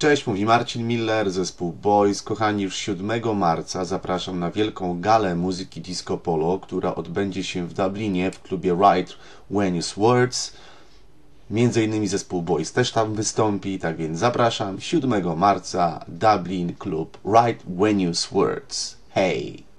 Cześć, mówi Marcin Miller, zespół Boys. Kochani, już 7 marca zapraszam na wielką galę muzyki disco polo, która odbędzie się w Dublinie w klubie Right When You Words. Między innymi zespół Boys też tam wystąpi, tak więc zapraszam 7 marca Dublin klub Right When You Words. Hej!